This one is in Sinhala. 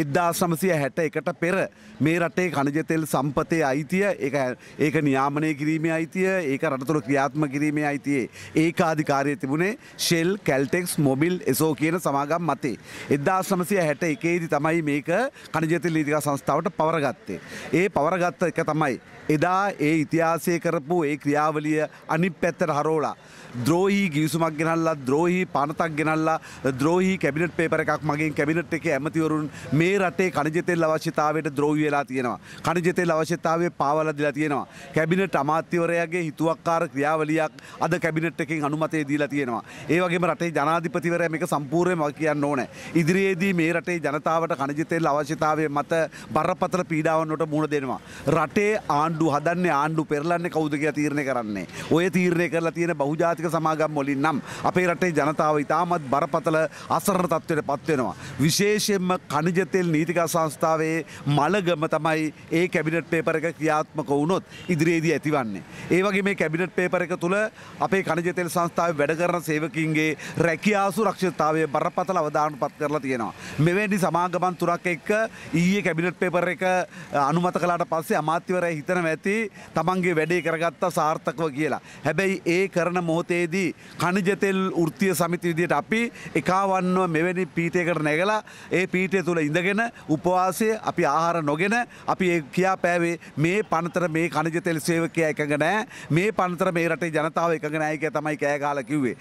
එද්දා සමසය හැට එකට පෙර මේ රටේ කණජතෙල් සම්පතය අයිතිය ඒක නියාමනය කිරීමේ අයිතිය ඒක රටතුළ ක්‍රියාත්ම කිරීමේ අයිතියේ ඒක අධිකාරය තිබුණේ ශෙල් කැල්ටෙක්ස් මොබිල් එසෝ කියන සමාගම් මතේ. එද්දා සමසය හැට එකේදි තමයි මේක කණජතෙල් ලීතිකා සංස්ථාවට පවරගත්තේ. ඒ පවරගත්ත එක තමයි. එදා ඒ ඉතිහාසය කරපු ඒ ක්‍රියාවලිය අනි පැත්තට හරෝලා. ද්‍රෝහි ගිවිසුමක් ගෙනල්ලා ද්‍රෝහි පනතක් ගෙනල්ලා ද්‍රෝහි කැබිනට් පේපර එකක් මගේ කැබිනට් එක ඇමතිවරුන් මේ මේ රටේ කණජතෙල් අවශ්‍යතාවයට ද්‍රෝහි වෙලා තියෙනවා. කණජතෙල් අවශ්‍යතාවය පාවල දීලා තියෙනවා. කැබිනට් අමාත්‍යවරයාගේ හිතුවක්කාර ක්‍රියාවලියක් අද කැබිනට් එකෙන් අනුමතය දීලා තියෙනවා. ඒ වගේම රටේ ජනාධිපතිවරයා මේක සම්පූර්ණයෙන්ම කියන්න ඕනේ. ඉදිරියේදී මේ රටේ ජනතාවට කණජතෙල් අවශ්‍යතාවය මත බරපතල පීඩාවන්ට මුහුණ දෙනවා. රටේ ආණ්ඩු හදන්නේ ආණ්ඩු පෙරලන්නේ කවුද කියලා තීරණය කරන්නේ. ඔය තීරණය කරලා තියෙන බහුජාතික සමාගම් වලින් නම් අපේ රටේ ජනතාව ඉතාමත් බරපතල අසරණ තත්ත්වයට පත්වෙනවා. විශේෂයෙන්ම කණජතෙල් තෙල් නීතිකා සංස්ථාවේ මළගම තමයි ඒ කැබිනට් පේපර එක ක්‍රියාත්මක වුණොත් ඉදිරියේදී ඇතිවන්නේ. ඒ වගේ මේ කැබිනට් පේපර එක තුළ අපේ කණජ තෙල් සංස්ථාව වැඩ කරන සේවකින්ගේ රැකියාසු රක්ෂතාවය බරපතල අවධානට පත් කරලා තියෙනවා. මෙවැනි සමාගමන් තුරක් එක්ක ඊයේ කැබිනට් පේපර එක අනුමත කලාට පස්සේ අමාත්‍යවරය හිතන ඇති තමන්ගේ වැඩේ කරගත්තා සාර්ථකව කියලා. හැබැයි ඒ කරන මොහොතේදී කණජතෙල් ෘත්තිය සමිති විදියට අපි එකවන්නව මෙවැනි පීටයකට නැගලා ඒ පීටය තුළ ඉඳ ඉඳගෙන උපවාසය අපි ආහාර නොගෙන අපි කියා පෑවේ මේ පනතර මේ කණජ තෙල් සේවකයා එකඟ නෑ මේ පනතර මේ රටේ ජනතාව එකඟ නෑක තමයි කෑගාල කිව්වේ